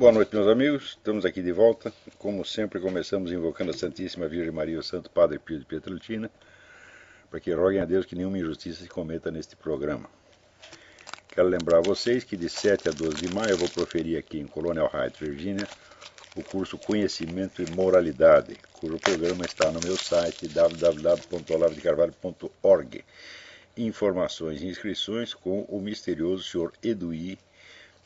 Boa noite, meus amigos. Estamos aqui de volta. Como sempre, começamos invocando a Santíssima Virgem Maria e o Santo Padre Pio de Pietrelcina, para que roguem a Deus que nenhuma injustiça se cometa neste programa. Quero lembrar a vocês que de 7 a 12 de maio eu vou proferir aqui em Colonial Heights, Virgínia, o curso Conhecimento e Moralidade, cujo programa está no meu site www.olavedecarvalho.org. Informações e inscrições com o misterioso senhor Eduí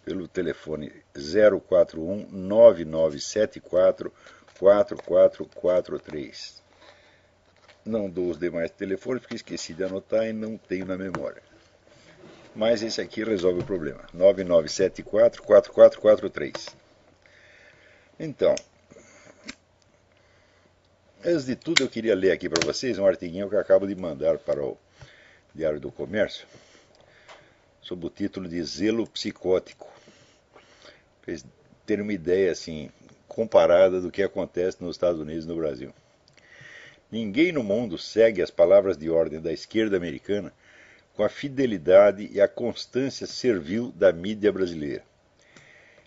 pelo telefone 041 9974 4443. Não dou os demais telefones porque esqueci de anotar e não tenho na memória. Mas esse aqui resolve o problema. 9974 4443. Então, antes de tudo eu queria ler aqui para vocês um artiguinho que eu acabo de mandar para o Diário do Comércio sob o título de Zelo Psicótico ter terem uma ideia assim comparada do que acontece nos Estados Unidos e no Brasil. Ninguém no mundo segue as palavras de ordem da esquerda americana com a fidelidade e a constância servil da mídia brasileira.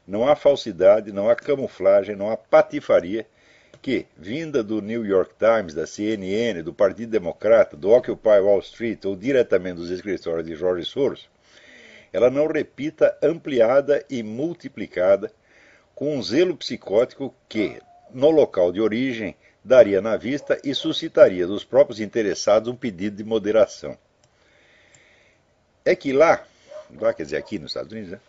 Não há falsidade, não há camuflagem, não há patifaria que, vinda do New York Times, da CNN, do Partido Democrata, do Occupy Wall Street ou diretamente dos escritórios de George Soros, ela não repita ampliada e multiplicada com um zelo psicótico que, no local de origem, daria na vista e suscitaria dos próprios interessados um pedido de moderação. É que lá, lá quer dizer aqui nos Estados Unidos, né?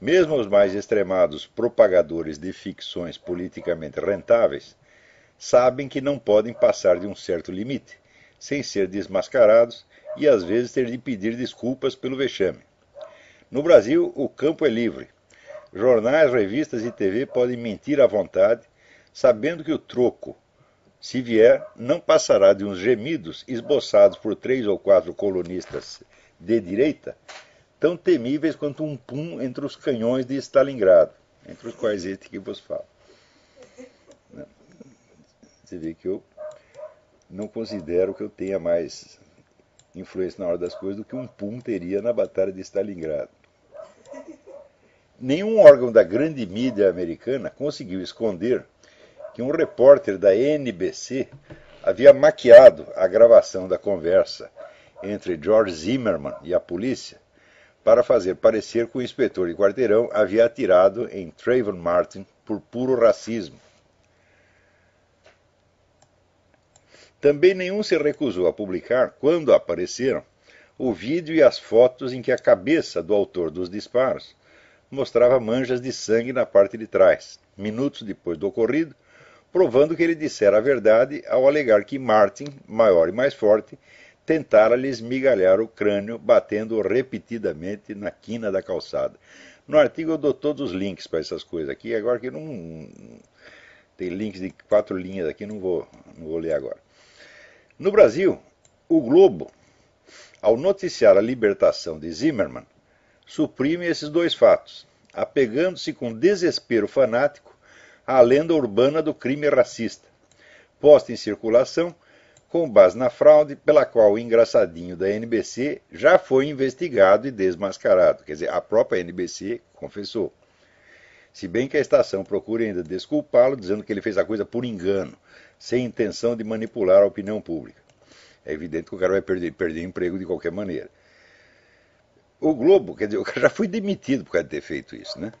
mesmo os mais extremados propagadores de ficções politicamente rentáveis sabem que não podem passar de um certo limite, sem ser desmascarados e às vezes ter de pedir desculpas pelo vexame. No Brasil, o campo é livre. Jornais, revistas e TV podem mentir à vontade, sabendo que o troco, se vier, não passará de uns gemidos esboçados por três ou quatro colunistas de direita, tão temíveis quanto um pum entre os canhões de Stalingrado, entre os quais este que vos falo. Você vê que eu não considero que eu tenha mais influência na hora das coisas do que um pum teria na batalha de Stalingrado. Nenhum órgão da grande mídia americana conseguiu esconder que um repórter da NBC havia maquiado a gravação da conversa entre George Zimmerman e a polícia para fazer parecer que o inspetor de quarteirão havia atirado em Trayvon Martin por puro racismo. Também nenhum se recusou a publicar, quando apareceram, o vídeo e as fotos em que a cabeça do autor dos disparos mostrava manchas de sangue na parte de trás, minutos depois do ocorrido, provando que ele dissera a verdade ao alegar que Martin, maior e mais forte, tentara lhe esmigalhar o crânio, batendo repetidamente na quina da calçada. No artigo eu dou todos os links para essas coisas aqui, agora que não. Tem links de quatro linhas aqui, não vou, não vou ler agora. No Brasil, o Globo ao noticiar a libertação de Zimmermann, suprime esses dois fatos, apegando-se com desespero fanático à lenda urbana do crime racista, posta em circulação com base na fraude pela qual o engraçadinho da NBC já foi investigado e desmascarado. Quer dizer, a própria NBC confessou. Se bem que a estação procura ainda desculpá-lo, dizendo que ele fez a coisa por engano, sem intenção de manipular a opinião pública é evidente que o cara vai perder, perder emprego de qualquer maneira. O Globo, quer dizer, o cara já foi demitido por causa de ter feito isso, né?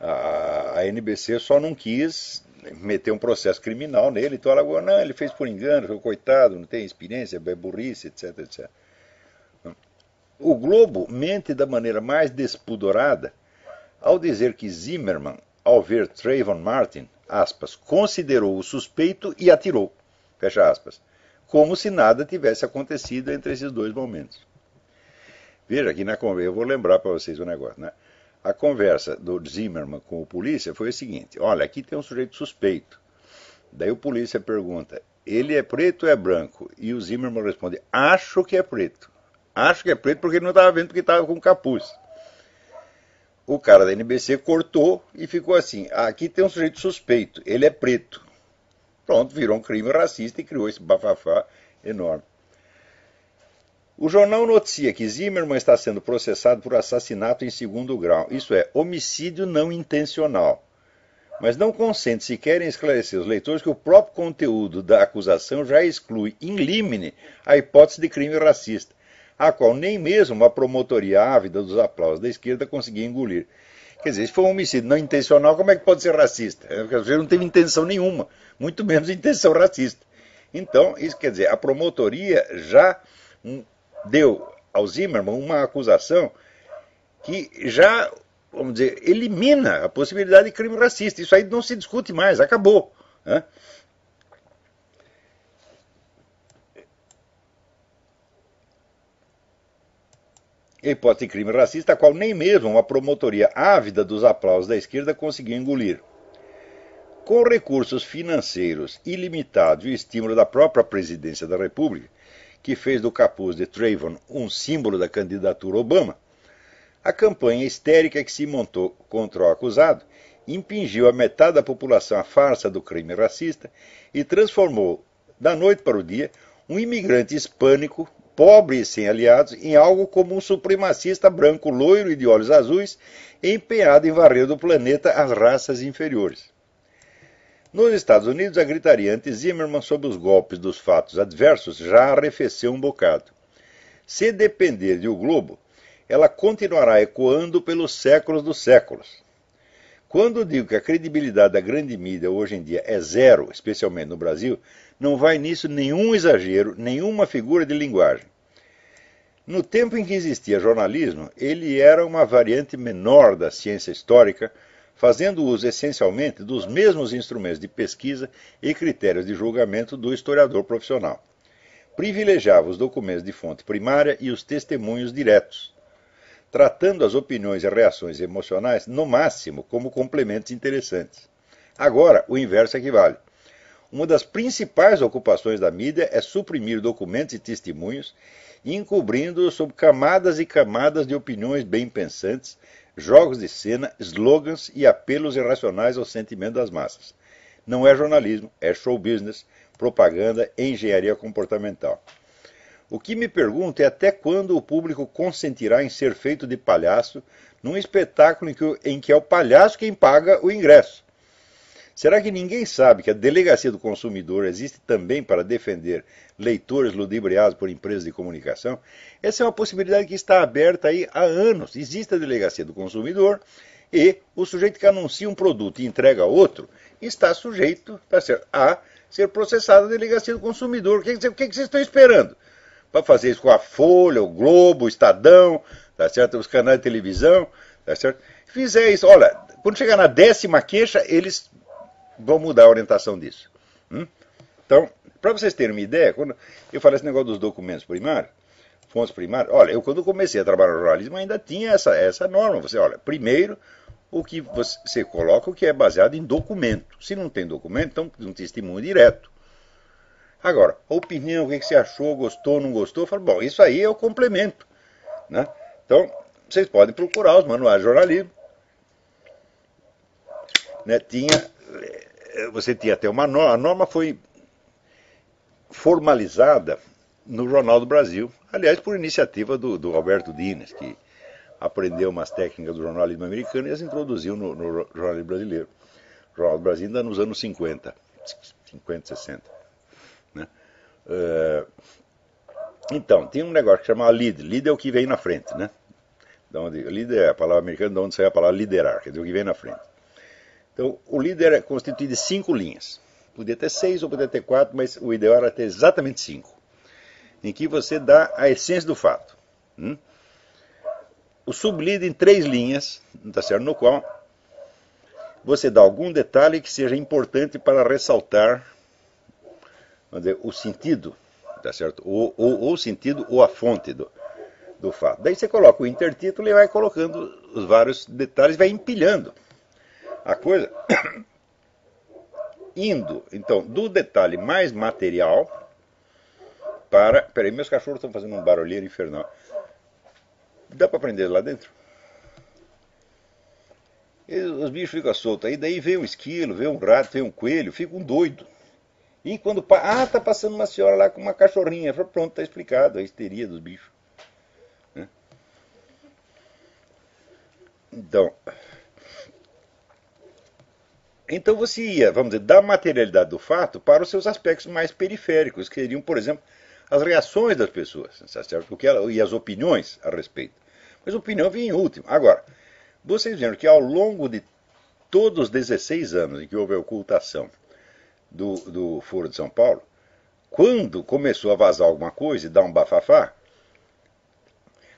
A, a NBC só não quis meter um processo criminal nele, então ela falou: não, ele fez por engano, foi coitado, não tem experiência, é burrice, etc, etc. O Globo mente da maneira mais despudorada ao dizer que Zimmerman, ao ver Trayvon Martin, aspas, considerou o suspeito e atirou, fecha aspas como se nada tivesse acontecido entre esses dois momentos. Veja aqui na conversa, eu vou lembrar para vocês o um negócio, né? A conversa do Zimmerman com o polícia foi o seguinte: olha, aqui tem um sujeito suspeito. Daí o polícia pergunta: ele é preto ou é branco? E o Zimmerman responde: acho que é preto. Acho que é preto porque ele não estava vendo porque estava com capuz. O cara da NBC cortou e ficou assim: ah, aqui tem um sujeito suspeito, ele é preto. Pronto, virou um crime racista e criou esse bafafá enorme. O jornal noticia que Zimmerman está sendo processado por assassinato em segundo grau, isso é, homicídio não intencional. Mas não consente sequer em esclarecer os leitores que o próprio conteúdo da acusação já exclui, in limine, a hipótese de crime racista, a qual nem mesmo a promotoria ávida dos aplausos da esquerda conseguia engolir. Quer dizer, se for um homicídio não intencional, como é que pode ser racista? É, vezes não teve intenção nenhuma, muito menos intenção racista. Então, isso quer dizer, a promotoria já hum, deu ao Zimmerman uma acusação que já, vamos dizer, elimina a possibilidade de crime racista. Isso aí não se discute mais, acabou. Né? hipótese de crime racista, a qual nem mesmo uma promotoria ávida dos aplausos da esquerda conseguiu engolir. Com recursos financeiros ilimitados e o estímulo da própria presidência da República, que fez do capuz de Trayvon um símbolo da candidatura Obama, a campanha histérica que se montou contra o acusado impingiu a metade da população a farsa do crime racista e transformou, da noite para o dia, um imigrante hispânico pobre e sem aliados em algo como um supremacista branco loiro e de olhos azuis empenhado em varrer do planeta as raças inferiores. Nos Estados Unidos, a gritaria anti-Zimmermann sob os golpes dos fatos adversos já arrefeceu um bocado. Se depender de o globo, ela continuará ecoando pelos séculos dos séculos. Quando digo que a credibilidade da grande mídia hoje em dia é zero, especialmente no Brasil, não vai nisso nenhum exagero, nenhuma figura de linguagem. No tempo em que existia jornalismo, ele era uma variante menor da ciência histórica, fazendo uso essencialmente dos mesmos instrumentos de pesquisa e critérios de julgamento do historiador profissional. Privilegiava os documentos de fonte primária e os testemunhos diretos, tratando as opiniões e reações emocionais, no máximo, como complementos interessantes. Agora, o inverso equivale. É uma das principais ocupações da mídia é suprimir documentos e testemunhos, encobrindo-os sob camadas e camadas de opiniões bem pensantes, jogos de cena, slogans e apelos irracionais ao sentimento das massas. Não é jornalismo, é show business, propaganda e engenharia comportamental. O que me pergunto é até quando o público consentirá em ser feito de palhaço num espetáculo em que é o palhaço quem paga o ingresso. Será que ninguém sabe que a Delegacia do Consumidor existe também para defender leitores ludibriados por empresas de comunicação? Essa é uma possibilidade que está aberta aí há anos. Existe a Delegacia do Consumidor e o sujeito que anuncia um produto e entrega outro está sujeito tá certo, a ser processado na Delegacia do Consumidor. O que, é o que vocês é estão esperando? Para fazer isso com a Folha, o Globo, o Estadão, tá certo? os canais de televisão, tá certo? Fizer isso, olha, quando chegar na décima queixa, eles vão mudar a orientação disso. Hum? Então, para vocês terem uma ideia, quando eu falei esse negócio dos documentos primários, fontes primárias, olha, eu quando comecei a trabalhar no jornalismo ainda tinha essa, essa norma. Você olha, primeiro o que você coloca o que é baseado em documento. Se não tem documento, então um testemunho direto. Agora, a opinião, o que é você achou, gostou, não gostou, fala, bom, isso aí é o complemento. Né? Então, vocês podem procurar os manuais de jornalismo. Né? Tinha eh, você tinha até uma norma, a norma foi formalizada no Jornal do Brasil, aliás, por iniciativa do, do Alberto Dines, que aprendeu umas técnicas do jornalismo americano e as introduziu no, no jornalismo brasileiro. O Jornal do Brasil ainda nos anos 50, 50, 60. Né? Eh, então, tinha um negócio que chamava lead. Lead é o que vem na frente, né? Da onde, lead é a palavra americana de onde sai a palavra liderar, quer dizer, o que vem na frente. Então, o líder é constituído de cinco linhas. Podia ter seis ou podia ter quatro, mas o ideal era ter exatamente cinco. Em que você dá a essência do fato. Hum? O sublíder em três linhas, tá certo? no qual você dá algum detalhe que seja importante para ressaltar dizer, o sentido, tá certo? Ou, o sentido ou a fonte do, do fato. Daí você coloca o intertítulo e vai colocando os vários detalhes, vai empilhando a coisa. Indo, então, do detalhe mais material para. Peraí, meus cachorros estão fazendo um barulheiro infernal. Dá para aprender lá dentro? os bichos ficam soltos. Aí daí vem um esquilo, vem um rato, vem um coelho, fica um doido. E quando. Ah, tá passando uma senhora lá com uma cachorrinha. Pronto, tá explicado a histeria dos bichos. Né? Então, então você ia, vamos dizer, da materialidade do fato para os seus aspectos mais periféricos, que seriam, por exemplo, as reações das pessoas, tá certo? que ela, e as opiniões a respeito. Mas a opinião vinha em último. Agora, vocês viram que ao longo de todos os 16 anos em que houve a ocultação do, do Foro de São Paulo, quando começou a vazar alguma coisa e dar um bafafá,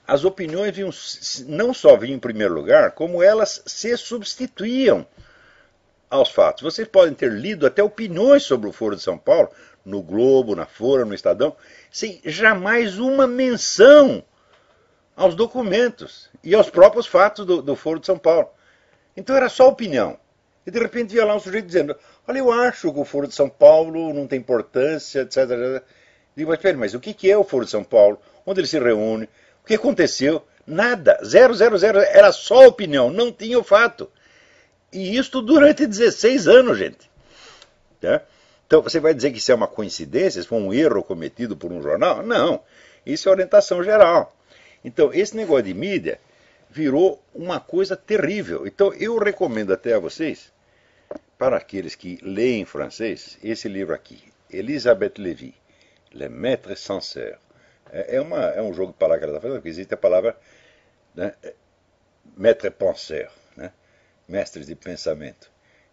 as opiniões vinham, não só vinham em primeiro lugar, como elas se substituíam aos fatos. Vocês podem ter lido até opiniões sobre o Foro de São Paulo, no Globo, na Fora, no Estadão, sem jamais uma menção aos documentos e aos próprios fatos do, do Foro de São Paulo. Então era só opinião. E de repente via lá um sujeito dizendo: Olha, eu acho que o Foro de São Paulo não tem importância, etc. Digo, mas peraí, mas o que é o Foro de São Paulo? Onde ele se reúne? O que aconteceu? Nada. Zero, zero, zero. Era só opinião, não tinha o fato. E isso durante 16 anos, gente. Tá? Então você vai dizer que isso é uma coincidência, isso foi um erro cometido por um jornal? Não. Isso é orientação geral. Então, esse negócio de mídia virou uma coisa terrível. Então, eu recomendo até a vocês, para aqueles que leem francês, esse livro aqui, Elisabeth Lévy, Le Maître sans é, é, uma, é um jogo de palavras está França, porque existe a palavra né, maître penseur mestres de pensamento.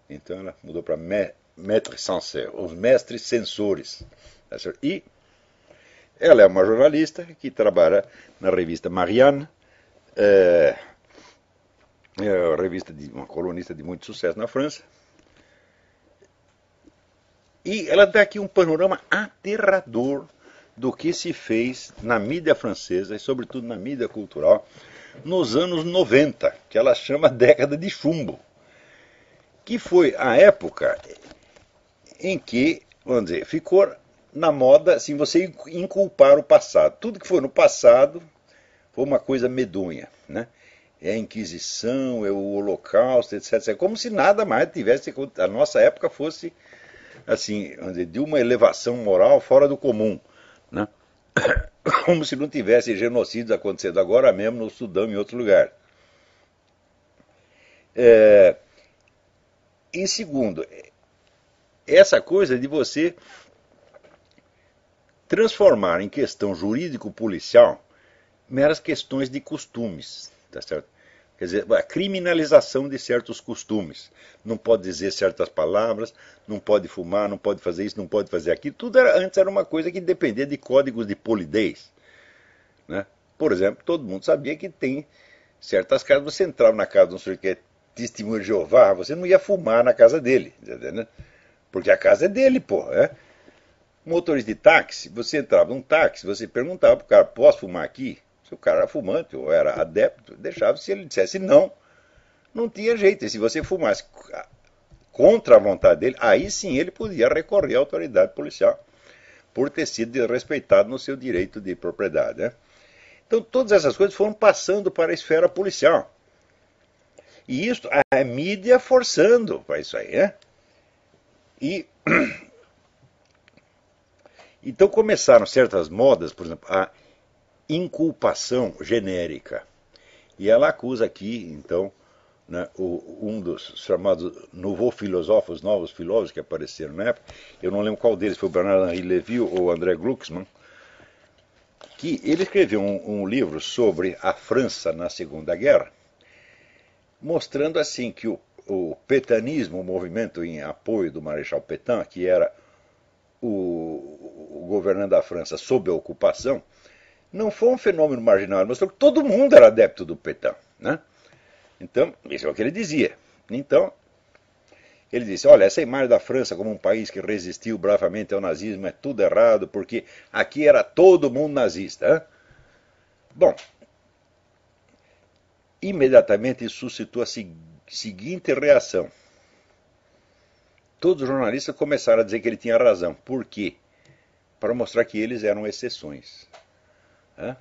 Então ela mudou para maître censeur, os mestres censores. Tá e ela é uma jornalista que trabalha na revista Marianne, é, é uma revista de uma colunista de muito sucesso na França. E ela dá aqui um panorama aterrador do que se fez na mídia francesa e, sobretudo, na mídia cultural nos anos 90, que ela chama década de chumbo, que foi a época em que, vamos dizer, ficou na moda assim, você inculpar o passado. Tudo que foi no passado foi uma coisa medonha, né? É a Inquisição, é o Holocausto, etc, etc. Como se nada mais tivesse. A nossa época fosse, assim, dizer, de uma elevação moral fora do comum. Né? como se não tivesse genocídios acontecendo agora mesmo no Sudão e em outro lugar. É, e segundo, essa coisa de você transformar em questão jurídico-policial meras questões de costumes, tá certo? Quer dizer, a criminalização de certos costumes. Não pode dizer certas palavras, não pode fumar, não pode fazer isso, não pode fazer aquilo. Tudo era, antes era uma coisa que dependia de códigos de polidez. Né? Por exemplo, todo mundo sabia que tem certas casas, você entrava na casa de um senhor que é testemunho de Jeová, você não ia fumar na casa dele, né? porque a casa é dele, porra. né Motores de táxi, você entrava num táxi, você perguntava pro cara, posso fumar aqui? Se o cara era fumante ou era adepto, deixava. Se ele dissesse não, não tinha jeito. E se você fumasse contra a vontade dele, aí sim ele podia recorrer à autoridade policial por ter sido desrespeitado no seu direito de propriedade. Né? Então, todas essas coisas foram passando para a esfera policial. E isso, a mídia forçando para isso aí. Né? E. Então começaram certas modas, por exemplo, a inculpação genérica. E ela acusa aqui, então, né, o, um dos chamados nouveaux filósofos, novos filósofos que apareceram na época, eu não lembro qual deles, foi o Bernard Henri Lévy ou André Glucksmann, que ele escreveu um, um livro sobre a França na Segunda Guerra, mostrando assim que o, o petanismo, o movimento em apoio do Marechal Petain, que era o, o governante da França sob a ocupação, não foi um fenômeno marginal, mostrou que todo mundo era adepto do Petão, Né? Então, isso é o que ele dizia. Então, ele disse: olha, essa imagem da França como um país que resistiu bravamente ao nazismo é tudo errado, porque aqui era todo mundo nazista. Né? Bom, imediatamente isso suscitou a seguinte reação. Todos os jornalistas começaram a dizer que ele tinha razão. Por quê? Para mostrar que eles eram exceções. Né?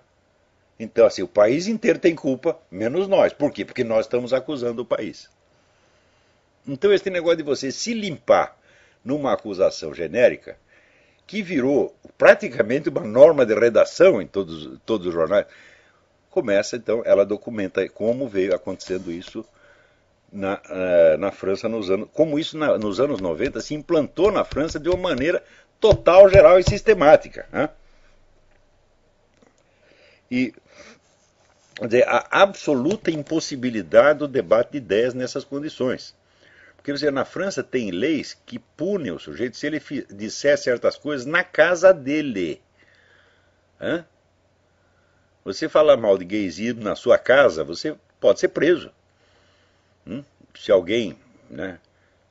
Então, assim, o país inteiro tem culpa, menos nós. Por quê? Porque nós estamos acusando o país. Então, esse negócio de você se limpar numa acusação genérica, que virou praticamente uma norma de redação em todos, todos os jornais, começa, então, ela documenta como veio acontecendo isso na, eh, na França nos anos. Como isso na, nos anos 90 se implantou na França de uma maneira total, geral e sistemática. Né? e dizer, a absoluta impossibilidade do debate de ideias nessas condições. Porque dizer, na França tem leis que punem o sujeito se ele disser certas coisas na casa dele. Hã? Você falar mal de gaysismo na sua casa, você pode ser preso. Hum? Se alguém, né?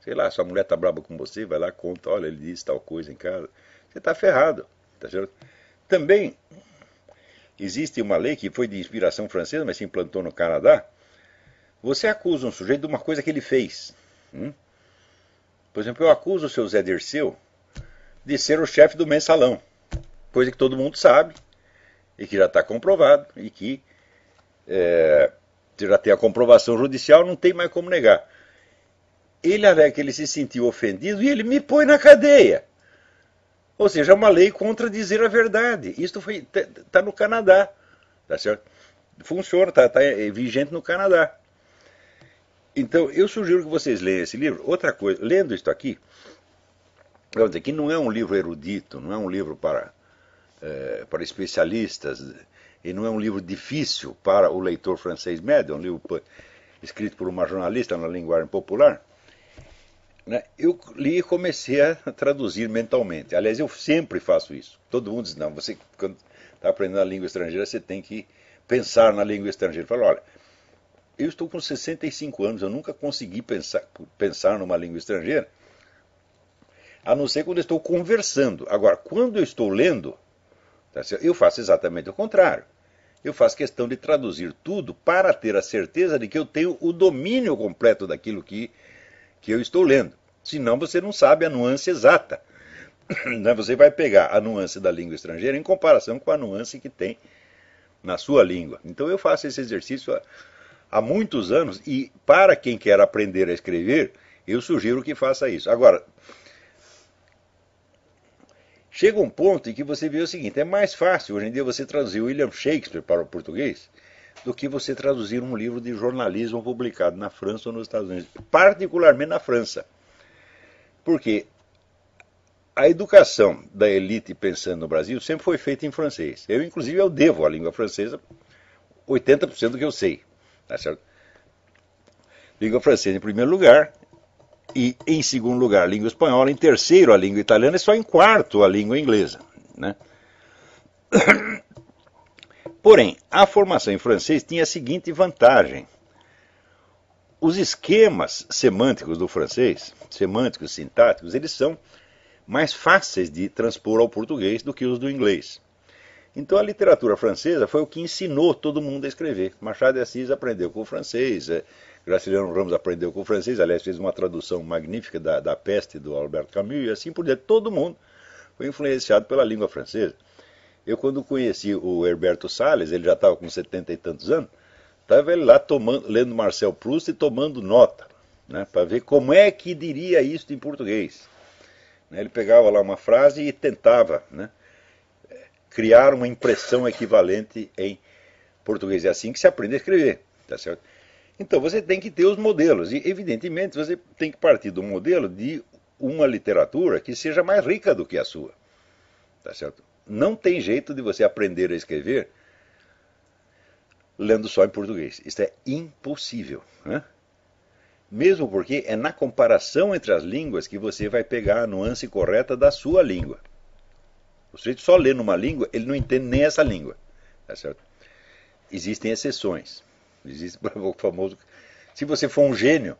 Sei lá, sua mulher tá braba com você, vai lá, conta, olha, ele disse tal coisa em casa. Você tá ferrado. Tá certo? Também existe uma lei que foi de inspiração francesa, mas se implantou no Canadá, você acusa um sujeito de uma coisa que ele fez. Hum? Por exemplo, eu acuso o seu Zé Dirceu de ser o chefe do mensalão, coisa que todo mundo sabe e que já está comprovado e que é, já tem a comprovação judicial, não tem mais como negar. Ele alega que ele se sentiu ofendido e ele me põe na cadeia. Ou seja, é uma lei contra dizer a verdade. Isso está tá no Canadá. Tá certo? Funciona, está tá, vigente no Canadá. Então, eu sugiro que vocês leiam esse livro. Outra coisa, lendo isto aqui, eu dizer que não é um livro erudito, não é um livro para, é, para especialistas, e não é um livro difícil para o leitor francês médio, é um livro escrito por uma jornalista na linguagem popular né, eu li e comecei a traduzir mentalmente. Aliás, eu sempre faço isso. Todo mundo diz, não, você quando está aprendendo a língua estrangeira, você tem que pensar na língua estrangeira. Eu falo: olha, eu estou com 65 anos, eu nunca consegui pensar, pensar numa língua estrangeira, a não ser quando estou conversando. Agora, quando eu estou lendo, tá eu faço exatamente o contrário. Eu faço questão de traduzir tudo para ter a certeza de que eu tenho o domínio completo daquilo que, que eu estou lendo senão você não sabe a nuance exata. Né, você vai pegar a nuance da língua estrangeira em comparação com a nuance que tem na sua língua. Então eu faço esse exercício há, muitos anos e para quem quer aprender a escrever, eu sugiro que faça isso. Agora, chega um ponto em que você vê o seguinte: é mais fácil hoje em dia você traduzir William Shakespeare para o português do que você traduzir um livro de jornalismo publicado na França ou nos Estados Unidos, particularmente na França. Porque a educação da elite pensando no Brasil sempre foi feita em francês. Eu, inclusive, eu devo à língua francesa 80% do que eu sei. Tá certo? Língua francesa em primeiro lugar, e em segundo lugar a língua espanhola, em terceiro a língua italiana e só em quarto a língua inglesa. Né? Porém, a formação em francês tinha a seguinte vantagem. Os esquemas semânticos do francês, semânticos, sintáticos, eles são mais fáceis de transpor ao português do que os do inglês. Então a literatura francesa foi o que ensinou todo mundo a escrever. Machado de Assis aprendeu com o francês, eh, Graciliano Ramos aprendeu com o francês, aliás, fez uma tradução magnífica da, da peste do Albert Camus, e assim por diante. Todo mundo foi influenciado pela língua francesa. Eu, quando conheci o Herberto Salles, ele já estava com setenta e tantos anos, Estava ele lá tomando, lendo Marcel Proust e tomando nota, né, para ver como é que diria isso em português. Né, ele pegava lá uma frase e tentava né, criar uma impressão equivalente em português. É assim que se aprende a escrever. Tá certo? Então você tem que ter os modelos. E, evidentemente, você tem que partir do modelo de uma literatura que seja mais rica do que a sua. Tá certo? Não tem jeito de você aprender a escrever lendo só em português. isso é impossível. Né? Mesmo porque é na comparação entre as línguas que você vai pegar a nuance correta da sua língua. O sujeito só lê numa língua, ele não entende nem essa língua. Tá Existem exceções. Existe o famoso. Se você for um gênio,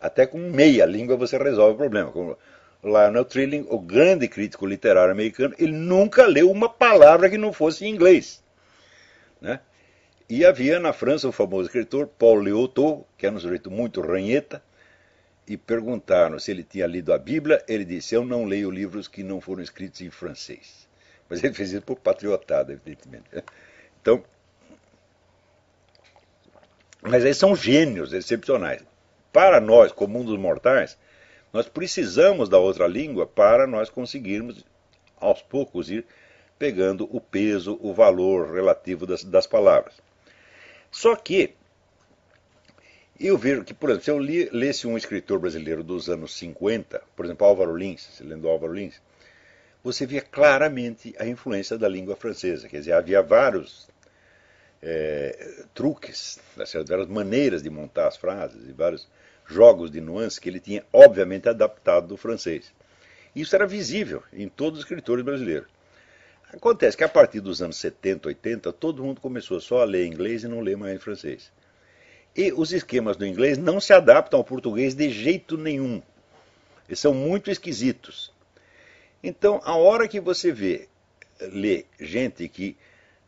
até com meia língua você resolve o problema. Como Lionel Trilling, o grande crítico literário americano, ele nunca leu uma palavra que não fosse em inglês. Né? E havia na França o famoso escritor Paul Leotot, que era um sujeito muito ranheta, e perguntaram se ele tinha lido a Bíblia. Ele disse: Eu não leio livros que não foram escritos em francês. Mas ele fez isso por patriotada, evidentemente. Então, mas eles são gênios excepcionais. Para nós, dos mortais, nós precisamos da outra língua para nós conseguirmos, aos poucos, ir pegando o peso, o valor relativo das, das palavras. Só que eu vejo que, por exemplo, se eu li, lesse um escritor brasileiro dos anos 50, por exemplo, Álvaro Lins, se lendo Álvaro Lins, você via claramente a influência da língua francesa. Quer dizer, havia vários é, truques, né, várias maneiras de montar as frases e vários jogos de nuances que ele tinha, obviamente, adaptado do francês. Isso era visível em todos os escritores brasileiros. Acontece que a partir dos anos 70, 80, todo mundo começou só a ler inglês e não ler mais francês. E os esquemas do inglês não se adaptam ao português de jeito nenhum. Eles são muito esquisitos. Então, a hora que você vê, lê gente que,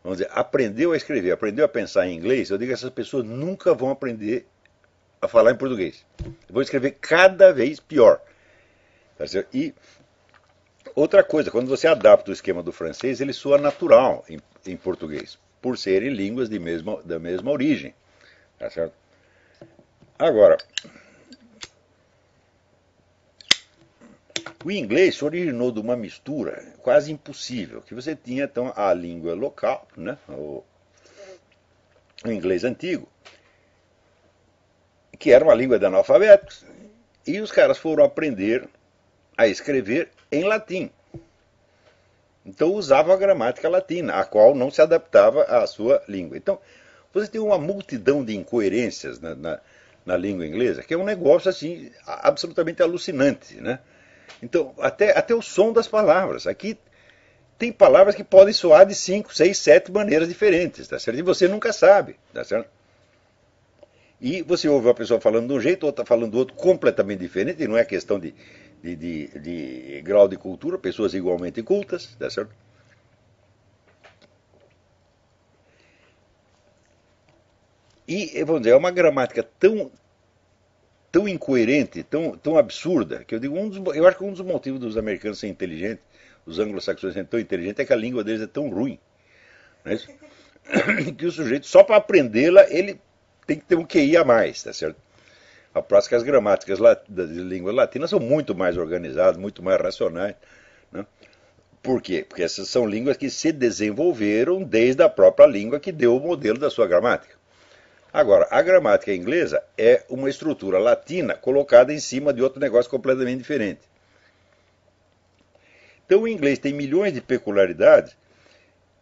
vamos dizer, aprendeu a escrever, aprendeu a pensar em inglês, eu digo que essas pessoas nunca vão aprender a falar em português. Vão escrever cada vez pior. Tá e Outra coisa, quando você adapta o esquema do francês, ele soa natural em, em português, por serem línguas de mesma, da mesma origem. Tá certo? Agora, o inglês se originou de uma mistura quase impossível, que você tinha então a língua local, né? o, o inglês antigo, que era uma língua de analfabetos, e os caras foram aprender a escrever em latim. Então usava a gramática latina, a qual não se adaptava à sua língua. Então você tem uma multidão de incoerências na, na, na língua inglesa, que é um negócio assim absolutamente alucinante, né? Então até até o som das palavras aqui tem palavras que podem soar de cinco, seis, sete maneiras diferentes, tá certo? E você nunca sabe, tá certo? E você ouve uma pessoa falando de um jeito, outra falando do outro, completamente diferente, e não é questão de, de, de, de grau de cultura, pessoas igualmente cultas, tá certo? E, vamos dizer, é uma gramática tão, tão incoerente, tão, tão absurda, que eu digo, um dos, eu acho que um dos motivos dos americanos serem inteligentes, os anglo-saxões serem tão inteligentes, é que a língua deles é tão ruim. Não é isso? que o sujeito, só para aprendê-la, ele tem que ter um QI a mais, tá certo? A próxima que as gramáticas de línguas latinas são muito mais organizadas, muito mais racionais. Né? Por quê? Porque essas são línguas que se desenvolveram desde a própria língua que deu o modelo da sua gramática. Agora, a gramática inglesa é uma estrutura latina colocada em cima de outro negócio completamente diferente. Então, o inglês tem milhões de peculiaridades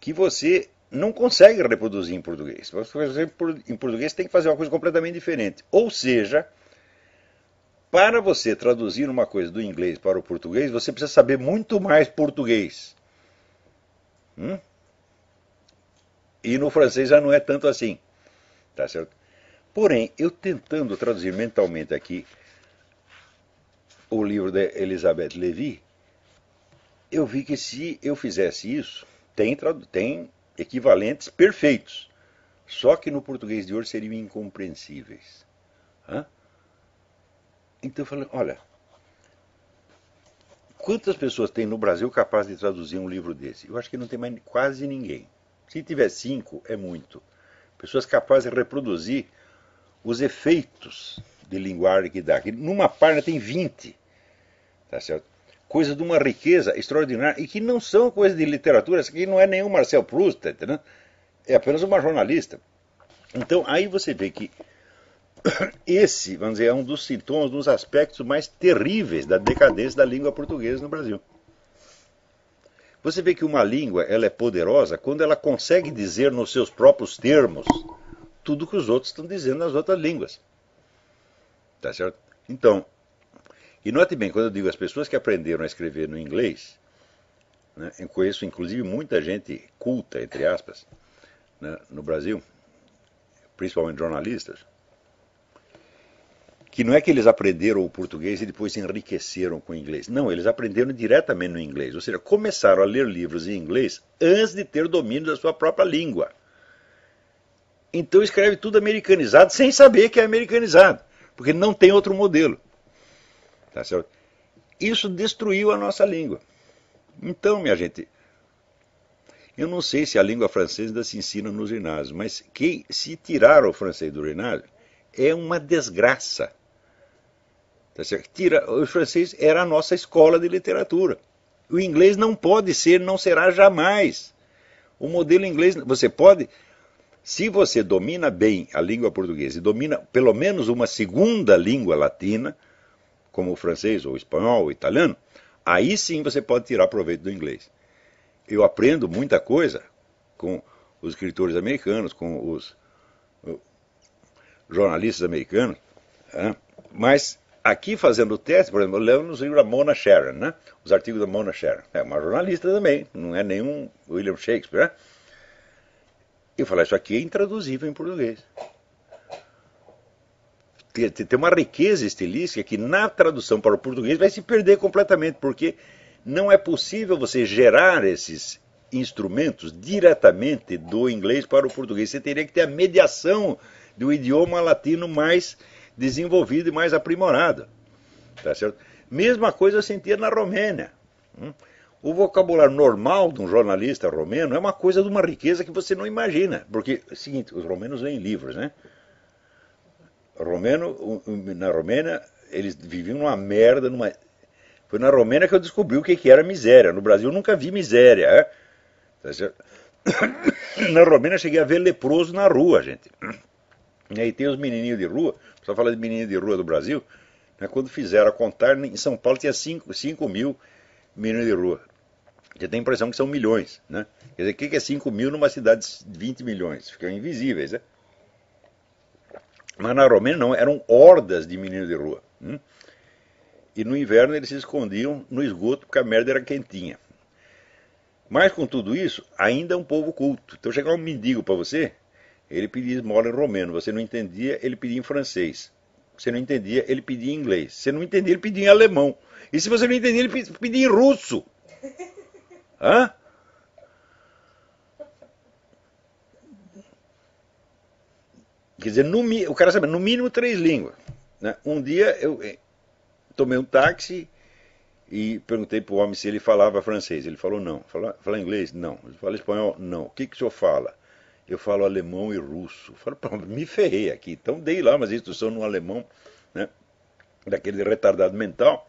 que você não consegue reproduzir em português. Em português tem que fazer uma coisa completamente diferente. Ou seja, para você traduzir uma coisa do inglês para o português, você precisa saber muito mais português. Hum? E no francês já não é tanto assim. Tá certo? Porém, eu tentando traduzir mentalmente aqui o livro de Elizabeth Levy, eu vi que se eu fizesse isso, tem, tem equivalentes perfeitos. Só que no português de hoje seriam incompreensíveis. Hã? Então eu falei, olha, quantas pessoas tem no Brasil capaz de traduzir um livro desse? Eu acho que não tem mais quase ninguém. Se tiver cinco, é muito. Pessoas capazes de reproduzir os efeitos de linguagem que dá. Numa página tem 20. Tá certo? Coisas de uma riqueza extraordinária e que não são coisas de literatura. Isso aqui não é nenhum Marcel Proust, tá, é apenas uma jornalista. Então aí você vê que esse, vamos dizer, é um dos sintomas, um dos aspectos mais terríveis da decadência da língua portuguesa no Brasil. Você vê que uma língua ela é poderosa quando ela consegue dizer nos seus próprios termos tudo que os outros estão dizendo nas outras línguas. Tá certo? Então, e note bem, quando eu digo as pessoas que aprenderam a escrever no inglês, né, eu conheço inclusive muita gente culta, entre aspas, né, no Brasil, principalmente jornalistas, que não é que eles aprenderam o português e depois enriqueceram com o inglês. Não, eles aprenderam diretamente no inglês, ou seja, começaram a ler livros em inglês antes de ter domínio da sua própria língua. Então escreve tudo americanizado sem saber que é americanizado, porque não tem outro modelo. Tá certo? Isso destruiu a nossa língua. Então, minha gente, eu não sei se a língua francesa ainda se ensina no ginásio, mas que se tirar o francês do ginásio é uma desgraça. Tá certo? Tira, o francês era a nossa escola de literatura. O inglês não pode ser, não será jamais. O modelo inglês, você pode, se você domina bem a língua portuguesa e domina pelo menos uma segunda língua latina, como o francês, ou o espanhol, ou o italiano, aí sim você pode tirar proveito do inglês. Eu aprendo muita coisa com os escritores americanos, com os uh, jornalistas americanos, né? mas aqui fazendo o teste, por exemplo, lemos o livro da Mona Sharon, né? Os artigos da Mona Sharon. É uma jornalista também, não é nenhum William Shakespeare, né? Eu falei, isso aqui é intraduzível em português. Tem, tem uma riqueza estilística que na tradução para o português vai se perder completamente, porque não é possível você gerar esses instrumentos diretamente do inglês para o português. Você teria que ter a mediação do idioma latino mais desenvolvida e mais aprimorada. Tá certo? Mesma coisa eu sentia na Romênia. Hum? O vocabulário normal de um jornalista romeno é uma coisa de uma riqueza que você não imagina. Porque, é o seguinte, os romenos leem livros, né? Romeno, na Romênia, eles viviam numa merda, numa... Foi na Romênia que eu descobri o que, que era miséria. No Brasil eu nunca vi miséria. É? Tá certo? na Romênia cheguei a ver leproso na rua, gente. E aí tem os menininhos de rua, só fala de menininho de rua do Brasil, né? quando fizeram a contar, em São Paulo tinha 5, mil meninos de rua. Você tem a impressão que são milhões, né? Quer dizer, o que é 5 mil numa cidade de 20 milhões? Ficam invisíveis, né? Mas na Romênia não, eram hordas de meninos de rua. Hum? E no inverno eles se escondiam no esgoto porque a merda era quentinha. Mas com tudo isso, ainda é um povo culto. Então chegar um mendigo para você, ele pedia esmola em romeno. Você não entendia, ele pedia em francês. Você não entendia, ele pedia em inglês. Você não entendia, ele pedia em alemão. E se você não entendia, ele pedia em russo. Hã? Quer dizer, no, o cara sabe, no mínimo três línguas. Né? Um dia eu eh, tomei um táxi e perguntei para o homem se ele falava francês. Ele falou não. Fala, ah, fala inglês? Não. Ele fala espanhol? Não. O que, que o senhor fala? eu falo alemão e russo. falo, pronto, me ferrei aqui. Então dei lá umas instruções no alemão, né? Daquele retardado mental.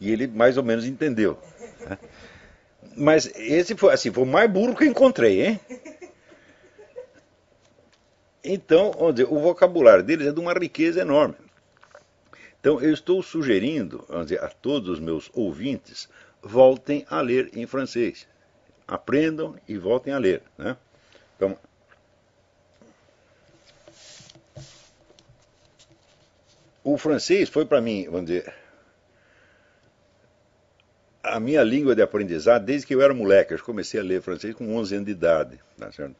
E ele mais ou menos entendeu. Né. Mas esse foi assim, foi o mais burro que encontrei, hein? Então, dizer, o vocabulário deles é de uma riqueza enorme. Então, eu estou sugerindo dizer, a todos os meus ouvintes, voltem a ler em francês aprendam e voltem a ler. Né? Então, o francês foi para mim, vamos dizer, a minha língua de aprendizado desde que eu era moleque. Eu comecei a ler francês com 11 anos de idade, tá certo?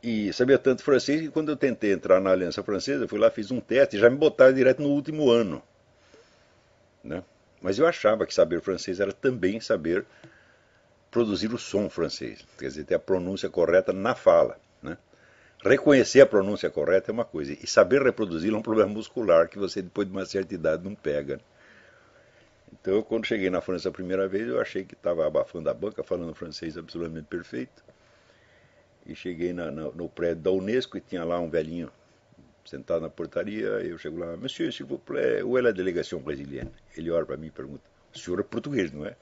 E sabia tanto francês que quando eu tentei entrar na Aliança Francesa, eu fui lá, fiz um teste e já me botaram direto no último ano. Né? Mas eu achava que saber francês era também saber produzir o som francês, quer dizer, ter a pronúncia correta na fala. Né? Reconhecer a pronúncia correta é uma coisa, e saber reproduzi-la é um problema muscular que você, depois de uma certa idade, não pega. Então, eu, quando cheguei na França a primeira vez, eu achei que estava abafando a banca, falando francês absolutamente perfeito. E cheguei na, na, no prédio da Unesco e tinha lá um velhinho sentado na portaria. Eu chego lá, Monsieur, s'il vous plaît, où est la délégation brésilienne? Ele olha para mim e pergunta: O senhor é português, não é?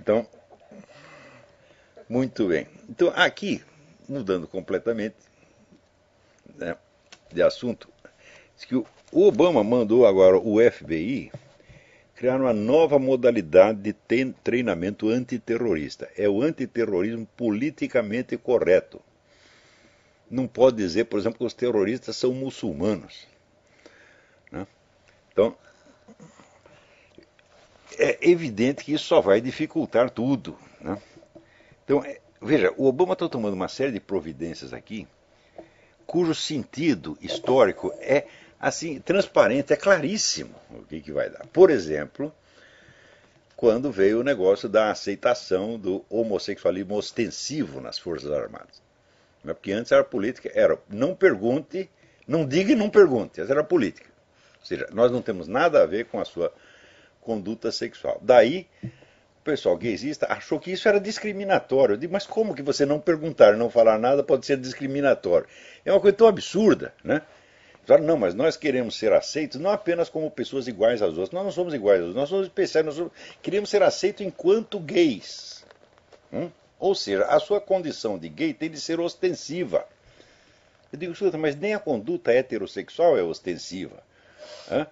Então, muito bem. Então, aqui, mudando completamente né, de assunto, diz que o Obama mandou agora o FBI criar uma nova modalidade de treinamento antiterrorista. É o antiterrorismo politicamente correto. Não pode dizer, por exemplo, que os terroristas são muçulmanos. Né? Então, é evidente que isso só vai dificultar tudo. Né? Então, é, veja, o Obama está tomando uma série de providências aqui, cujo sentido histórico é assim transparente, é claríssimo o que, que vai dar. Por exemplo, quando veio o negócio da aceitação do homossexualismo ostensivo nas forças armadas, né? porque antes era política, era não pergunte, não diga e não pergunte, essa era política. Ou seja, nós não temos nada a ver com a sua conduta sexual. Daí, o pessoal gaysista achou que isso era discriminatório. Eu digo, mas como que você não perguntar, não falar nada pode ser discriminatório? É uma coisa tão absurda, né? Falaram, não, mas nós queremos ser aceitos não apenas como pessoas iguais às outras. Nós não somos iguais às outras, nós somos especiais, nós somos... queremos ser aceitos enquanto gays. Hum? Ou seja, a sua condição de gay tem de ser ostensiva. Eu digo, escuta, mas nem a conduta heterossexual é ostensiva. Hã?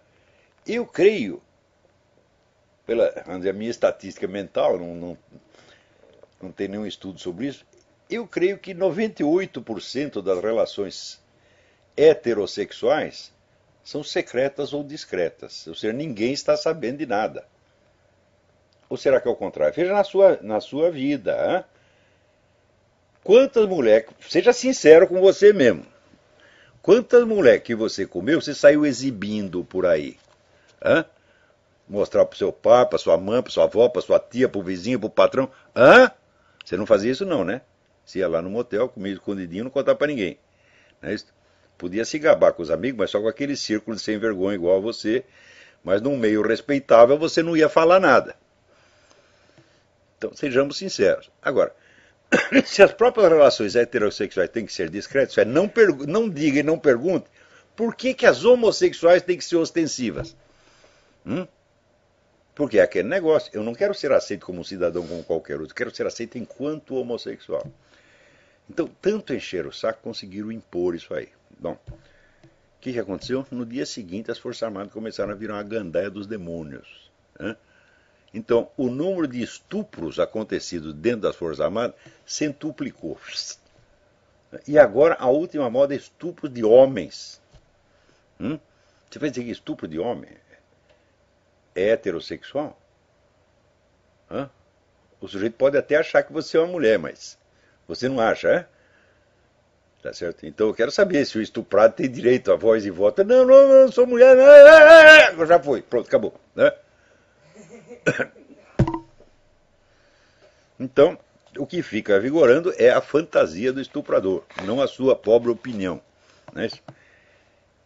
Eu creio pela dizer, minha estatística mental, não, não, não tem nenhum estudo sobre isso, eu creio que 98% das relações heterossexuais são secretas ou discretas, ou seja, ninguém está sabendo de nada. Ou será que é o contrário? Veja na sua, na sua vida. Hein? Quantas mulheres, seja sincero com você mesmo, quantas mulheres que você comeu, você saiu exibindo por aí? Hein? Mostrar pro seu pai, pra sua mãe, pra sua avó, pra sua tia, pro vizinho, pro patrão. Hã? Você não fazia isso não, né? Você ia lá no motel, comia escondidinho, não contava pra ninguém. Não é isso? Podia se gabar com os amigos, mas só com aquele círculo de sem vergonha igual a você. Mas num meio respeitável você não ia falar nada. Então, sejamos sinceros. Agora, se as próprias relações heterossexuais têm que ser discretas, é não, não diga e não pergunte por que, que as homossexuais têm que ser ostensivas. Hum? Porque é aquele negócio, eu não quero ser aceito como um cidadão como qualquer outro, quero ser aceito enquanto homossexual. Então, tanto encher o saco, conseguiram impor isso aí. Bom, o que, que aconteceu? No dia seguinte, as Forças Armadas começaram a virar uma gandaia dos demônios. Né? Então, o número de estupros acontecidos dentro das Forças Armadas centuplicou. E agora, a última moda é estupro de homens. Hum? Você dizer que estupro de homem? é heterossexual? Hã? O sujeito pode até achar que você é uma mulher, mas você não acha, é? Tá certo? Então eu quero saber se o estuprado tem direito a voz e voto. Não, não, não, sou mulher. Não, é, é, é, já foi. Pronto, acabou. Né? Então, o que fica vigorando é a fantasia do estuprador, não a sua pobre opinião. Né?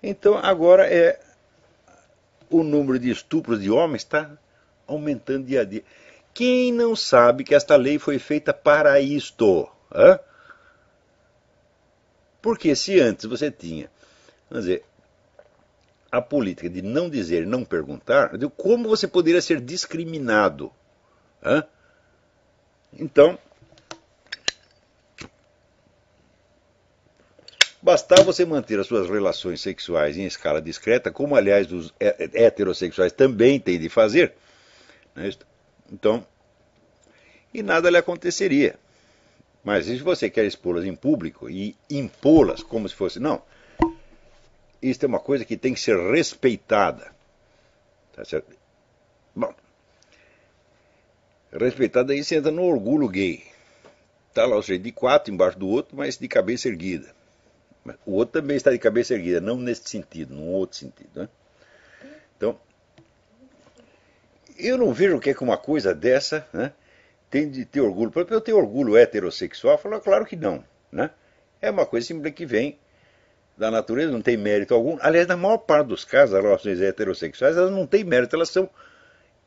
Então, agora é o número de estupros de homens está aumentando dia a dia. Quem não sabe que esta lei foi feita para isto? Hã? Porque se antes você tinha, vamos dizer, a política de não dizer, não perguntar, como você poderia ser discriminado? Hã? Então, Bastava você manter as suas relações sexuais em escala discreta, como aliás os heterossexuais também têm de fazer. Né? Então, e nada lhe aconteceria. Mas se você quer expô-las em público e impô-las como se fosse, não, isto é uma coisa que tem que ser respeitada. Tá certo? Bom, respeitada aí você entra no orgulho gay. tá lá o sujeito de quatro embaixo do outro, mas de cabeça erguida. O outro também está de cabeça erguida, não neste sentido, num outro sentido. Né? Então, eu não vejo o que é que uma coisa dessa né, tem de ter orgulho. Por exemplo, eu tenho orgulho heterossexual? Falar, ah, claro que não. Né? É uma coisa simples que vem da natureza, não tem mérito algum. Aliás, na maior parte dos casos, as relações heterossexuais, elas não têm mérito, elas são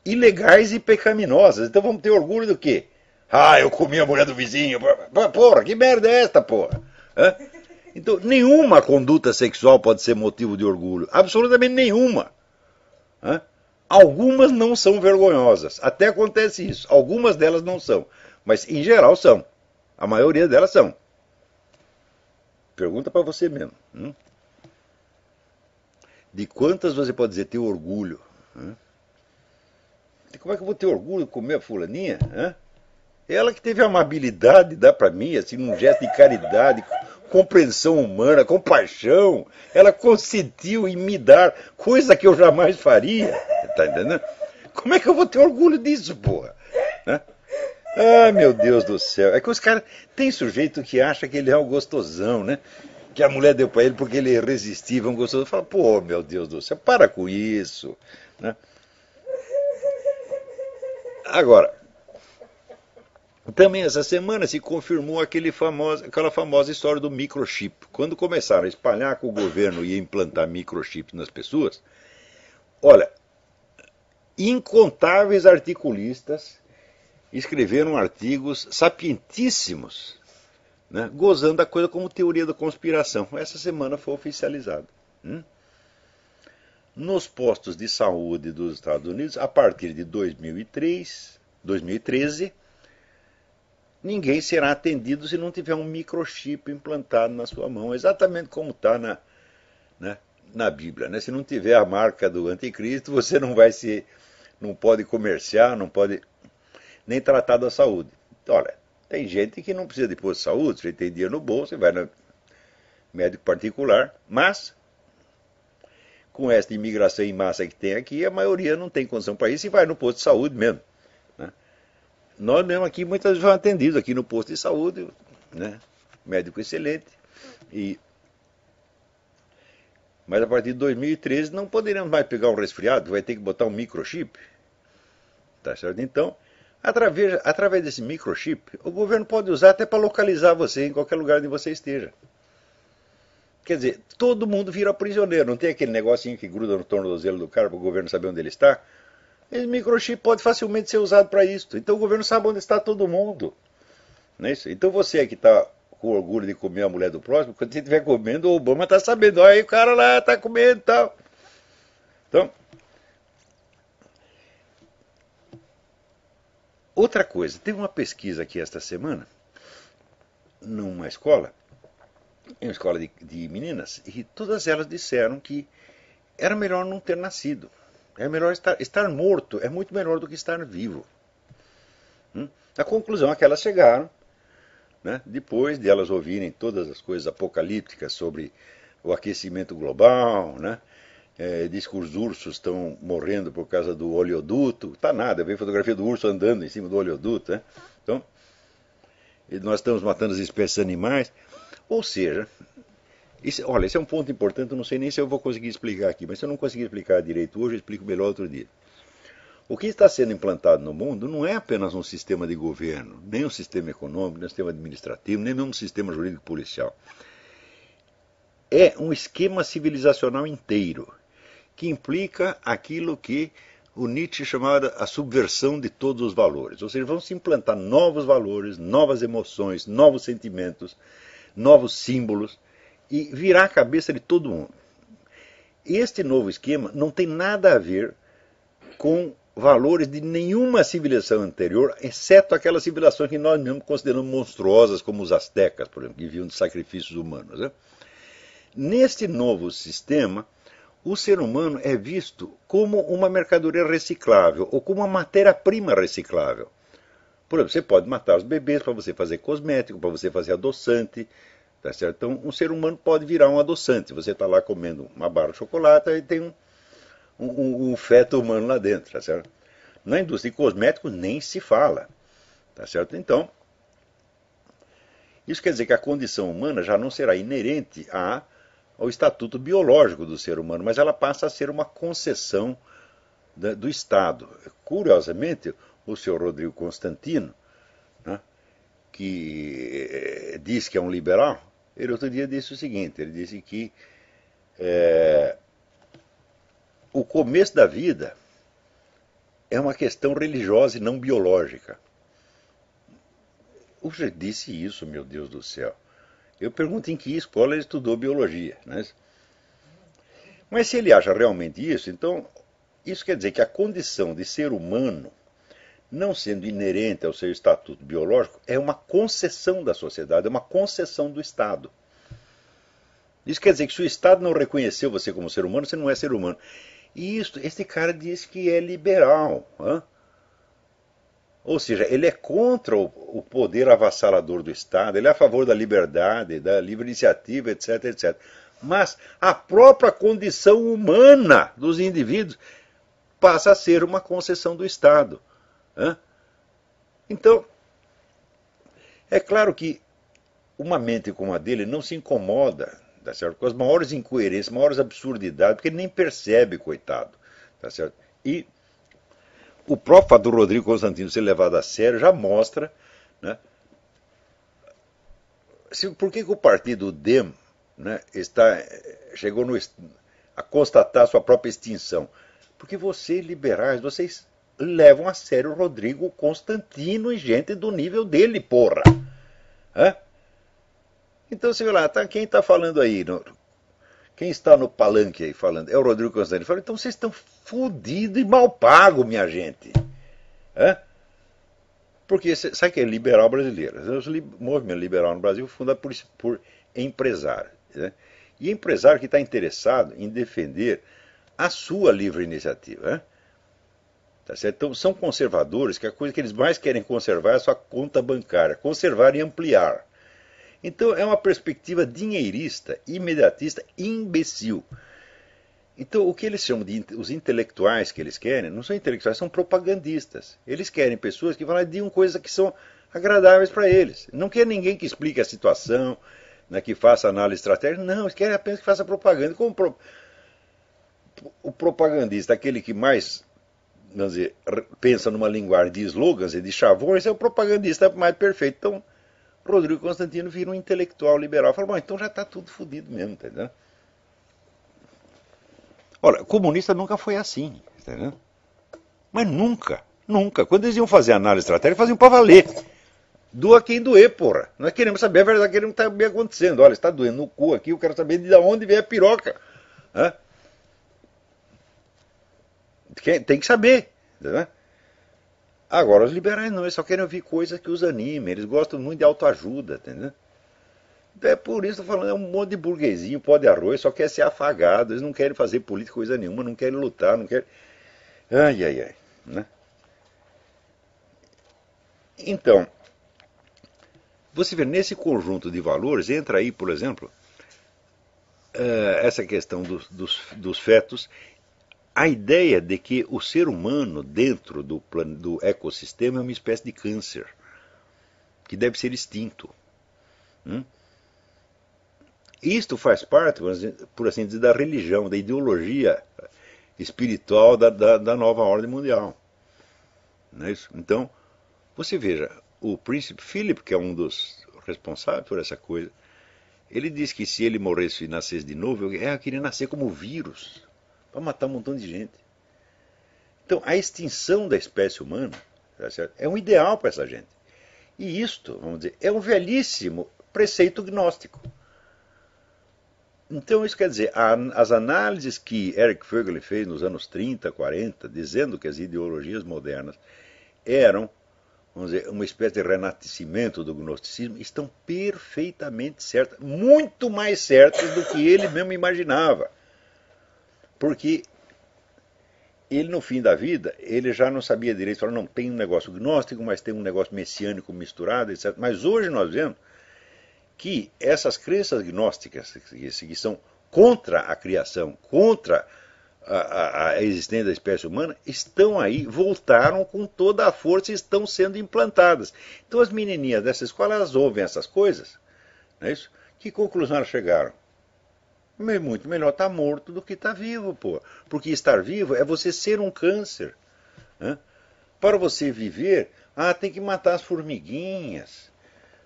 ilegais e pecaminosas. Então vamos ter orgulho do quê? Ah, eu comi a mulher do vizinho. Porra, que merda é esta, porra? Hã? Então, nenhuma conduta sexual pode ser motivo de orgulho. Absolutamente nenhuma. Hã? Algumas não são vergonhosas. Até acontece isso. Algumas delas não são. Mas, em geral, são. A maioria delas são. Pergunta para você mesmo. Hum? De quantas você pode dizer ter orgulho? Como é que eu vou ter orgulho de comer a fulaninha? Ela que teve a amabilidade de dar para mim, assim, um gesto de caridade, compreensão humana, compaixão. Ela consentiu em me dar coisa que eu jamais faria. Tá entendendo? Como é que eu vou ter orgulho disso, porra? Né? Ai, meu Deus do céu. É que os caras. Tem sujeito que acha que ele é um gostosão, né? Que a mulher deu para ele porque ele é irresistível, um gostoso. Fala, pô, meu Deus do céu, para com isso. Né? Agora, também essa semana se confirmou famoso, aquela famosa história do microchip. Quando começaram a espalhar que o governo ia implantar microchips nas pessoas, olha, incontáveis articulistas escreveram artigos sapientíssimos, né, gozando da coisa como teoria da conspiração. Essa semana foi oficializada. Hum? Nos postos de saúde dos Estados Unidos, a partir de 2003, 2013, ninguém será atendido se não tiver um microchip implantado na sua mão, exatamente como está na, né, na Bíblia. Né? Se não tiver a marca do anticristo, você não vai se. não pode comerciar, não pode nem tratar da saúde. Olha, tem gente que não precisa de posto de saúde, você tem dinheiro no bolso, você vai no médico particular, mas com esta imigração em massa que tem aqui, a maioria não tem condição para isso e vai no posto de saúde mesmo. Nós mesmo aqui muitas vezes atendidos aqui no posto de saúde, né? médico excelente. E... Mas a partir de 2013 não poderemos mais pegar um resfriado, vai ter que botar um microchip. Tá certo? Então, através, através desse microchip, o governo pode usar até para localizar você em qualquer lugar onde você esteja. Quer dizer, todo mundo vira prisioneiro, não tem aquele negocinho que gruda no tornozelo do cara para o governo saber onde ele está. Esse microchip pode facilmente ser usado para isso. Então o governo sabe onde está todo mundo. Não é isso? Então você que está com orgulho de comer a mulher do próximo, quando você estiver comendo, o Obama está sabendo. Aí o cara lá está comendo e tal. Então. Outra coisa, teve uma pesquisa aqui esta semana, numa escola, em uma escola de, de meninas, e todas elas disseram que era melhor não ter nascido. É melhor estar, estar morto, é muito melhor do que estar vivo. Hum? A conclusão é que elas chegaram, né, depois de elas ouvirem todas as coisas apocalípticas sobre o aquecimento global, né, é, diz que os ursos estão morrendo por causa do oleoduto, tá nada, eu fotografia do urso andando em cima do oleoduto, né? Então, nós estamos matando as espécies animais, ou seja, esse, olha, esse é um ponto importante, não sei nem se eu vou conseguir explicar aqui, mas se eu não conseguir explicar direito hoje, eu explico melhor outro dia. O que está sendo implantado no mundo não é apenas um sistema de governo, nem um sistema econômico, nem um sistema administrativo, nem mesmo um sistema jurídico policial. É um esquema civilizacional inteiro que implica aquilo que o Nietzsche chamava a subversão de todos os valores. Ou seja, vão se implantar novos valores, novas emoções, novos sentimentos, novos símbolos e virar a cabeça de todo mundo. Este novo esquema não tem nada a ver com valores de nenhuma civilização anterior, exceto aquelas civilizações que nós mesmo consideramos monstruosas, como os astecas, por exemplo, que viviam de sacrifícios humanos. Né? Neste novo sistema, o ser humano é visto como uma mercadoria reciclável ou como uma matéria-prima reciclável. Por exemplo, você pode matar os bebês para você fazer cosmético, para você fazer adoçante, Tá certo? Então, um ser humano pode virar um adoçante. Você está lá comendo uma barra de chocolate e tem um, um, um, feto humano lá dentro. Tá certo? Na indústria de cosméticos nem se fala. Tá certo? Então, isso quer dizer que a condição humana já não será inerente a, ao estatuto biológico do ser humano, mas ela passa a ser uma concessão da, do Estado. Curiosamente, o senhor Rodrigo Constantino, né, que eh, diz que é um liberal, ele outro dia disse o seguinte: ele disse que é, o começo da vida é uma questão religiosa e não biológica. O disse isso, meu Deus do céu. Eu pergunto em que escola ele estudou biologia. Né? Mas se ele acha realmente isso, então isso quer dizer que a condição de ser humano não sendo inerente ao seu estatuto biológico, é uma concessão da sociedade, é uma concessão do Estado. Isso quer dizer que se o Estado não reconheceu você como ser humano, você não é ser humano. E isso, esse cara diz que é liberal. Hein? Ou seja, ele é contra o, o, poder avassalador do Estado, ele é a favor da liberdade, da livre iniciativa, etc, etc. Mas a própria condição humana dos indivíduos passa a ser uma concessão do Estado. Hã? Então, é claro que uma mente como a dele não se incomoda tá certo? com as maiores incoerências, maiores absurdidades, porque ele nem percebe, coitado. Tá certo? E o próprio fato do Rodrigo Constantino ser levado a sério já mostra né, se, por que, que o partido DEM né, está, chegou no, a constatar sua própria extinção. Porque vocês, liberais, vocês levam a sério Rodrigo Constantino e gente do nível dele, porra. Hã? Então você vê lá, tá, quem está falando aí? No, quem está no palanque aí falando? É o Rodrigo Constantino. Fala, então vocês estão fodidos e mal pago, minha gente. Hã? Porque sabe que é liberal brasileiro? O movimento liberal no Brasil foi fundado por, por empresário. Né? E empresário que está interessado em defender a sua livre iniciativa. Né? Tá certo? Então são conservadores que a coisa que eles mais querem conservar é a sua conta bancária, conservar e ampliar. Então é uma perspectiva dinheirista, imediatista, imbecil. Então o que eles chamam de os intelectuais que eles querem, não são intelectuais, são propagandistas. Eles querem pessoas que falam de uma coisa que são agradáveis para eles. Não quer ninguém que explique a situação, né, que faça análise estratégica. Não, eles querem apenas que faça propaganda. Como pro... o propagandista, aquele que mais dizer, pensa numa linguagem de slogans e de chavões, é o propagandista mais perfeito. Então, Rodrigo Constantino vira um intelectual liberal. Fala, bom, então já está tudo fodido mesmo, tá entendeu? Olha, comunista nunca foi assim, tá entendeu? Mas nunca, nunca. Quando eles iam fazer análise estratégica, faziam para valer. Doa quem doer, porra. Nós queremos saber a verdade, queremos saber o que está acontecendo. Olha, está doendo no cu aqui, eu quero saber de onde vem a piroca. Hã? Tem que saber. Né? Agora, os liberais não, eles só querem ouvir coisas que os animem, eles gostam muito de autoajuda, entendeu? É por isso que eu falando, é um monte de burguesinho, pó de arroz, só quer ser afagado, eles não querem fazer política coisa nenhuma, não querem lutar, não querem. Ai, ai, ai. Né? Então, você vê, nesse conjunto de valores, entra aí, por exemplo, eh, essa questão dos, dos, dos fetos a ideia de que o ser humano dentro do, do ecossistema é uma espécie de câncer que deve ser extinto. Hum? Isto faz parte, assim, por assim dizer, da religião, da ideologia espiritual da, da, da nova ordem mundial. Não é isso? Então, você veja, o príncipe Philip, que é um dos responsáveis por essa coisa, ele diz que se ele morresse e nascesse de novo, ah, eu queria nascer como vírus para matar um montão de gente. Então, a extinção da espécie humana tá é um ideal para essa gente. E isto, vamos dizer, é um velhíssimo preceito gnóstico. Então, isso quer dizer, as análises que Eric Fögele fez nos anos 30, 40, dizendo que as ideologias modernas eram vamos dizer, uma espécie de renascimento do gnosticismo, estão perfeitamente certas, muito mais certas do que ele mesmo imaginava. Porque ele no fim da vida, ele já não sabia direito, falou, não, tem um negócio gnóstico, mas tem um negócio messiânico misturado, etc. Mas hoje nós vemos que essas crenças gnósticas, que são contra a criação, contra a, a, a existência da espécie humana, estão aí, voltaram com toda a força e estão sendo implantadas. Então as menininhas dessa escola, elas ouvem essas coisas, não é isso? Que conclusão elas chegaram? Muito melhor estar tá morto do que estar tá vivo, pô. Porque estar vivo é você ser um câncer. Né? Para você viver, ah, tem que matar as formiguinhas,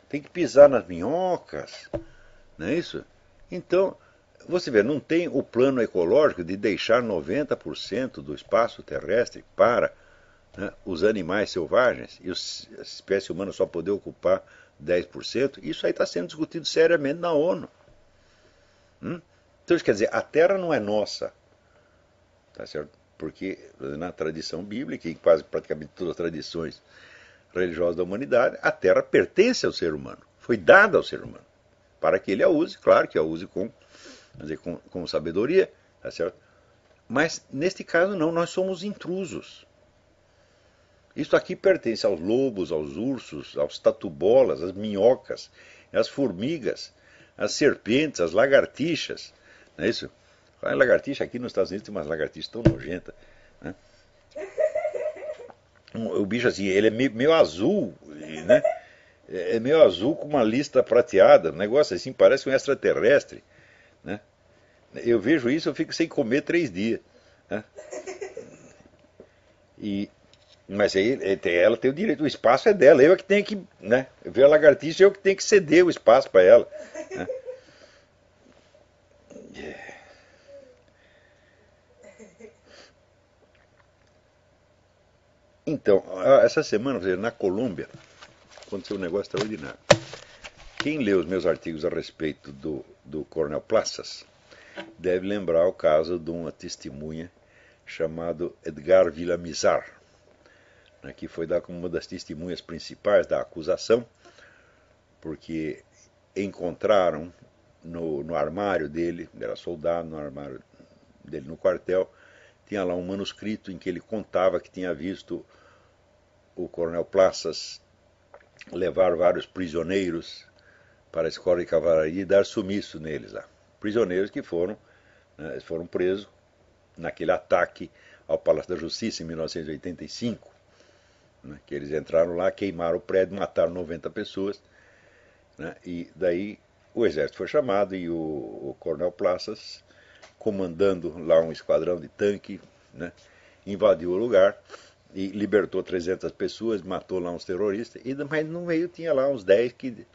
tem que pisar nas minhocas, não é isso? Então, você vê, não tem o plano ecológico de deixar 90% do espaço terrestre para né, os animais selvagens e a espécie humana só poder ocupar 10%. Isso aí está sendo discutido seriamente na ONU. Hum? Então, quer dizer, a terra não é nossa, tá certo? Porque na tradição bíblica e quase praticamente todas as tradições religiosas da humanidade, a terra pertence ao ser humano, foi dada ao ser humano, para que ele a use, claro que a use com, dizer, com, com sabedoria, tá certo? Mas neste caso não, nós somos intrusos. Isso aqui pertence aos lobos, aos ursos, aos tatubolas, às minhocas, às formigas, às serpentes, às lagartixas, não é isso? A lagartixa aqui nos Estados Unidos tem umas lagartixas tão nojentas. Né? O bicho assim, ele é meio, azul, né? É meio azul com uma lista prateada, um negócio assim, parece um extraterrestre. Né? Eu vejo isso, eu fico sem comer três dias. Né? E, mas aí é, ela tem o direito, o espaço é dela, eu é que tenho que. Né? Eu a lagartixa, eu que tenho que ceder o espaço para ela. Né? É. Então, essa semana, na Colômbia, aconteceu um negócio extraordinário. Quem lê os meus artigos a respeito do, do Coronel Plazas deve lembrar o caso de uma testemunha chamado Edgar Villamizar, né, que foi dado como uma das testemunhas principais da acusação, porque encontraram no, no armário dele, ele era soldado, no armário dele no quartel, tinha lá um manuscrito em que ele contava que tinha visto o coronel Plaças levar vários prisioneiros para a escola de cavalaria e dar sumiço neles lá. Prisioneiros que foram, né, foram presos naquele ataque ao Palácio da Justiça em 1985, né, que eles entraram lá, queimaram o prédio, mataram 90 pessoas, né, e daí o exército foi chamado e o, o coronel Plaças, comandando lá um esquadrão de tanque, né, invadiu o lugar e libertou 300 pessoas, matou lá uns terroristas, e, mas no meio tinha lá uns 10 que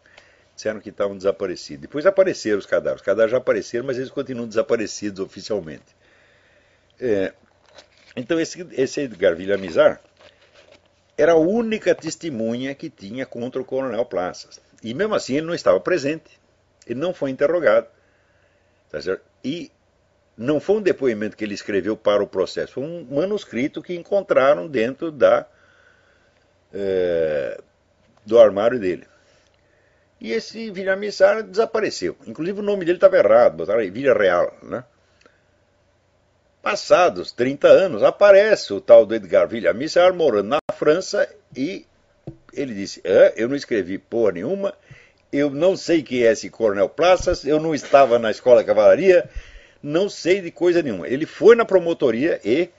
disseram que estavam desaparecidos. Depois apareceram os cadáveres, os cadáveres já apareceram, mas eles continuam desaparecidos oficialmente. É, então esse, esse Edgar Mizar era a única testemunha que tinha contra o coronel Plaças. E mesmo assim ele não estava presente. Ele não foi interrogado. Tá e não foi um depoimento que ele escreveu para o processo, foi um manuscrito que encontraram dentro da, é, do armário dele. E esse Vilha missar desapareceu. Inclusive o nome dele estava errado, botaram aí Vila Real. Né? Passados 30 anos, aparece o tal do Edgar Vilha missar morando na França e ele disse: ah, Eu não escrevi porra nenhuma eu não sei quem é esse Coronel Praças, eu não estava na escola de cavalaria, não sei de coisa nenhuma. Ele foi na promotoria e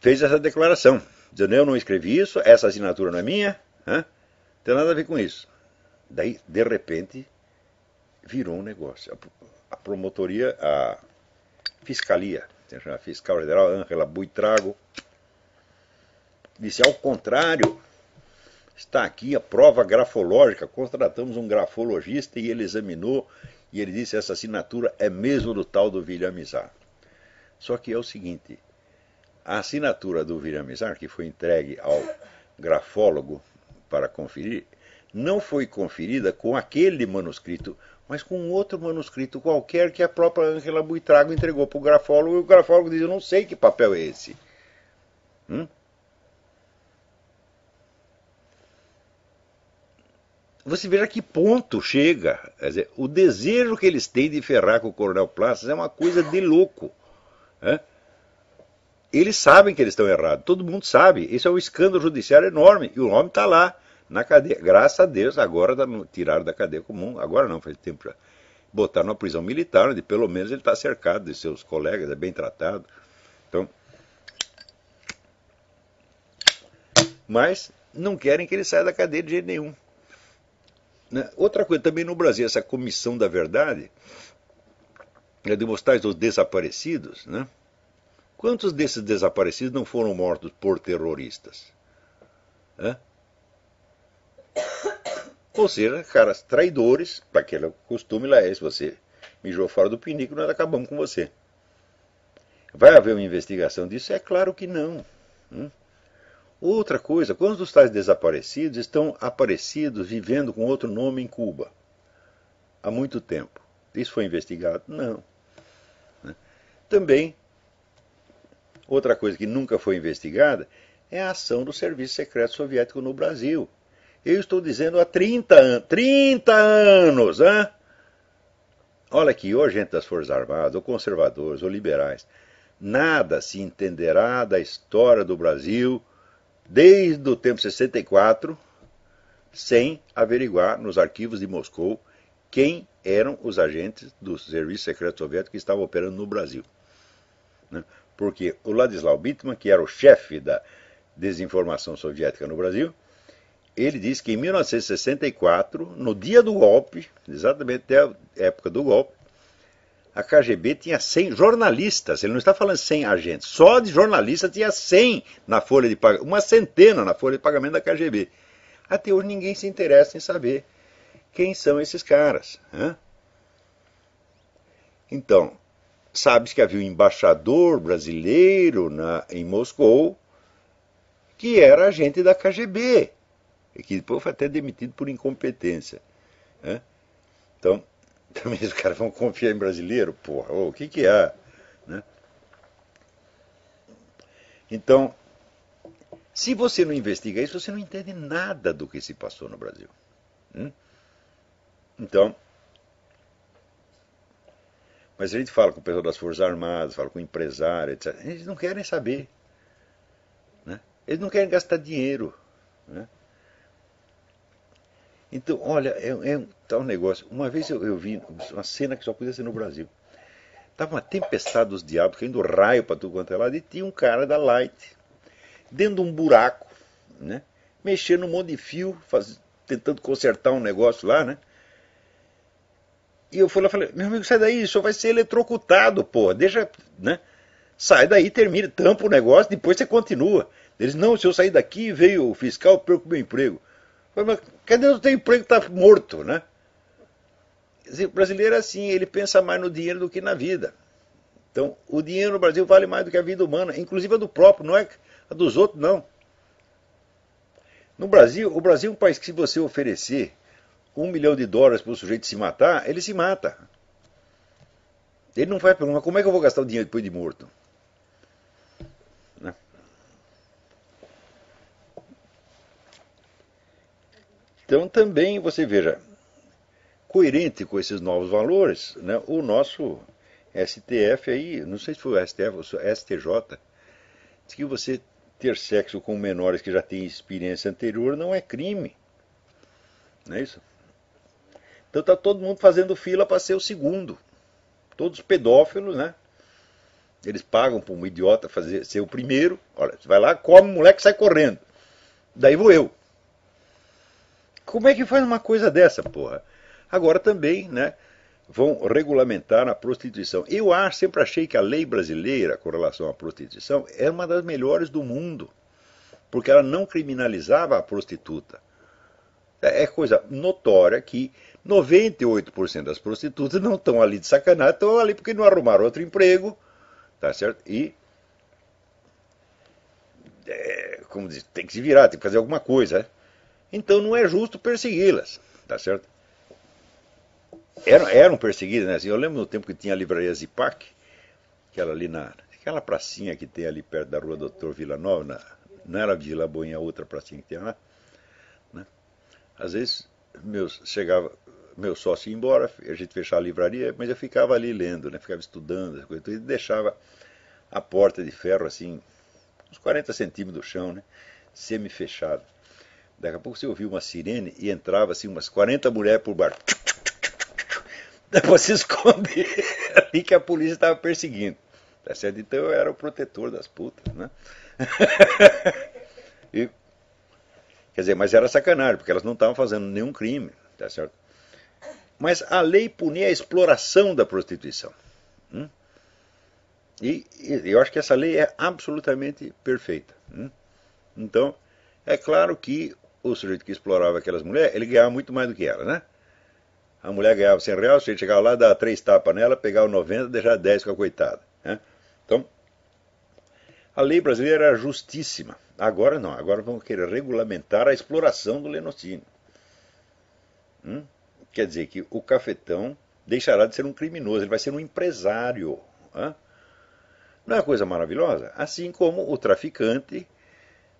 fez essa declaração, dizendo: Eu não escrevi isso, essa assinatura não é minha, não tem nada a ver com isso. Daí, de repente, virou um negócio. A promotoria, a fiscalia, a fiscal federal, Ângela Buitrago, disse: Ao contrário, está aqui a prova grafológica. Contratamos um grafologista e ele examinou e ele disse essa assinatura é mesmo do tal do William Villamizar. Só que é o seguinte, a assinatura do William Villamizar, que foi entregue ao grafólogo para conferir, não foi conferida com aquele manuscrito, mas com outro manuscrito qualquer que a própria Angela Buitrago entregou para o grafólogo, e o grafólogo diz, eu não sei que papel é esse. Hum? Você veja que ponto chega. Dizer, o desejo que eles têm de ferrar com o Coronel Plácido é uma coisa de louco. Né? Eles sabem que eles estão errados, todo mundo sabe. Isso é um escândalo judiciário enorme. E o homem está lá, na cadeia. Graças a Deus, agora tá tiraram da cadeia comum. Agora não, faz tempo já. Botaram na prisão militar, onde pelo menos ele está cercado de seus colegas, é bem tratado. Então. Mas não querem que ele saia da cadeia de jeito nenhum. Né? Outra coisa, também no Brasil, essa comissão da verdade, é de mostrar os desaparecidos, né? quantos desses desaparecidos não foram mortos por terroristas? Né? Ou seja, caras traidores, para aquele é costume lá é, se você mijou fora do pinico, nós acabamos com você. Vai haver uma investigação disso? É claro que não. Hum? Outra coisa, quantos dos tais desaparecidos estão aparecidos vivendo com outro nome em Cuba? Há muito tempo. Isso foi investigado? Não. Né? Também, outra coisa que nunca foi investigada é a ação do Serviço Secreto Soviético no Brasil. Eu estou dizendo há 30 anos. 30 anos! Hein? Olha aqui, ou gente das Forças Armadas, ou conservadores, ou liberais, nada se entenderá da história do Brasil desde o tempo 64, sem averiguar nos arquivos de Moscou quem eram os agentes do Serviço Secreto Soviético que estavam operando no Brasil. Né? Porque o Ladislau Bittmann, que era o chefe da desinformação soviética no Brasil, ele disse que em 1964, no dia do golpe, exatamente até a época do golpe, a KGB tinha 100 jornalistas, ele não está falando 100 agentes, só de jornalistas tinha 100 na folha de pagamento, uma centena na folha de pagamento da KGB. Até hoje ninguém se interessa em saber quem são esses caras. Né? Então, sabe que havia um embaixador brasileiro na, em Moscou que era agente da KGB, e que depois foi até demitido por incompetência. Né? Então, Também os caras vão confiar em brasileiro, porra, o que que há? É? Né? Então, se você não investiga isso, você não entende nada do que se passou no Brasil. Hum? Então, mas a gente fala com o pessoal das Forças Armadas, fala com empresário, etc. Eles não querem saber. Né? Eles não querem gastar dinheiro. Né? Então, olha, é, é um tal negócio. Uma vez eu, eu, vi uma cena que só podia ser no Brasil. Tava uma tempestade dos diabos, caindo raio para tudo quanto é lado, e tinha um cara da Light dentro de um buraco, né? Mexendo um monte de fio, faz, tentando consertar um negócio lá, né? E eu fui lá e falei, meu amigo, sai daí, isso vai ser eletrocutado, pô, deixa, né? Sai daí, termina, tampa o negócio, depois você continua. Eles, não, se eu sair daqui, veio o fiscal, perco meu emprego. Mas cadê o teu emprego que está morto, né? O brasileiro é assim, ele pensa mais no dinheiro do que na vida. Então, o dinheiro no Brasil vale mais do que a vida humana, inclusive a do próprio, não é a dos outros, não. No Brasil, o Brasil é um país que se você oferecer um milhão de dólares para o sujeito se matar, ele se mata. Ele não faz pergunta, como é que eu vou gastar o dinheiro depois de morto. Então também você veja, coerente com esses novos valores, né, o nosso STF aí, não sei se foi o STF ou o STJ, diz que você ter sexo com menores que já têm experiência anterior não é crime. Não é isso? Então tá todo mundo fazendo fila para ser o segundo. Todos pedófilos, né? Eles pagam para um idiota fazer, ser o primeiro. Olha, você vai lá, come o moleque sai correndo. Daí vou eu. Como é que faz uma coisa dessa, porra? Agora também, né? Vão regulamentar a prostituição. Eu acho, sempre achei que a lei brasileira com relação à prostituição era uma das melhores do mundo, porque ela não criminalizava a prostituta. É, é coisa notória que 98% das prostitutas não estão ali de sacanagem, estão ali porque não arrumaram outro emprego, tá certo? E, é, como diz, tem que se virar, tem que fazer alguma coisa, né? Então não é justo persegui-las, tá certo? Eram, eram perseguidas, né? Assim, eu lembro no tempo que tinha a livraria Zipac, aquela ali na. aquela pracinha que tem ali perto da rua Doutor Vila Nova, na, não era Vila Boinha, é outra pracinha que tem lá. Né? Às vezes, meus, chegava, meu sócio ia embora, a gente fechava a livraria, mas eu ficava ali lendo, né? ficava estudando, coisa, e então deixava a porta de ferro assim, uns 40 centímetros do chão, né? semi-fechada. Daqui a pouco você ouvia uma sirene e entrava assim umas 40 mulheres por bar. Dá para se esconder ali que a polícia estava perseguindo. Tá certo? Então eu era o protetor das putas, né? e, quer dizer, mas era sacanagem, porque elas não estavam fazendo nenhum crime, tá certo? Mas a lei punia a exploração da prostituição. Hum? E, e, eu acho que essa lei é absolutamente perfeita. Hum? Então, é claro que o sujeito que explorava aquelas mulheres, ele ganhava muito mais do que ela, né? A mulher ganhava 100 reais, o sujeito chegava lá, dava três tapas nela, pegava 90, deixava 10 com a coitada. Né? Então, a lei brasileira era justíssima. Agora não, agora vão querer regulamentar a exploração do lenocínio. Hum? Quer dizer que o cafetão deixará de ser um criminoso, ele vai ser um empresário. Não é uma coisa maravilhosa? Assim como o traficante,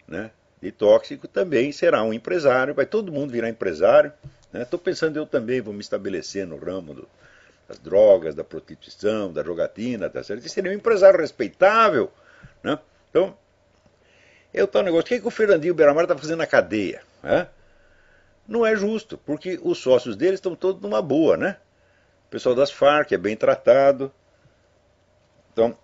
né? e tóxico também será um empresário, vai todo mundo virar empresário. Estou né? pensando eu também, vou me estabelecer no ramo do, das drogas, da prostituição, da jogatina, tá certo? seria um empresário respeitável. Né? Então, eu o um negócio. O que, é que o Fernandinho Beramar está fazendo na cadeia? Né? Não é justo, porque os sócios dele estão todos numa boa, né? O pessoal das Farc é bem tratado. Então,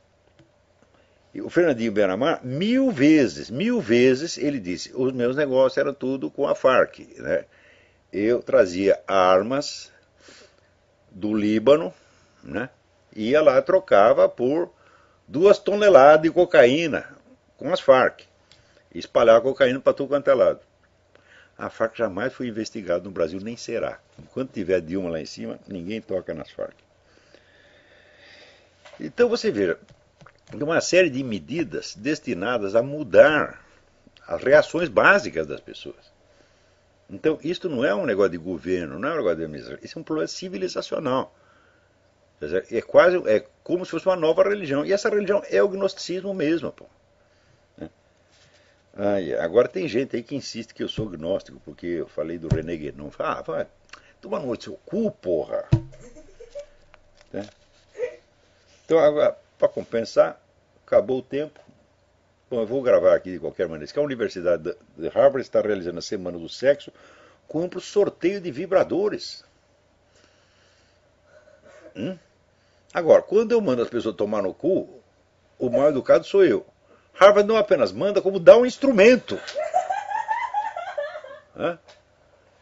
o Fernandinho Benamar, mil vezes, mil vezes ele disse: os meus negócios eram tudo com a Farc. Né? Eu trazia armas do Líbano, né? ia lá trocava por duas toneladas de cocaína com as Farc. E espalhava cocaína para tudo quanto é lado. A Farc jamais foi investigada no Brasil, nem será. Enquanto tiver Dilma lá em cima, ninguém toca nas Farc. Então você veja, de uma série de medidas destinadas a mudar as reações básicas das pessoas. Então, isto não é um negócio de governo, não é um negócio de administração, isso é um problema civilizacional. é quase é como se fosse uma nova religião. E essa religião é o gnosticismo mesmo. Pô. Né? Ai, agora tem gente aí que insiste que eu sou gnóstico, porque eu falei do René Guénon. Ah, vai, toma no seu cu, porra. Né? Então, agora, para compensar, acabou o tempo. Bom, eu vou gravar aqui de qualquer maneira. Que é a Universidade de Harvard está realizando a Semana do Sexo com um sorteio de vibradores. Hum? Agora, quando eu mando as pessoas tomar no cu, o mal educado sou eu. Harvard não apenas manda, como dá um instrumento. Hã?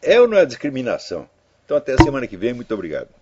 É ou não é discriminação? Então, até a semana que vem. Muito obrigado.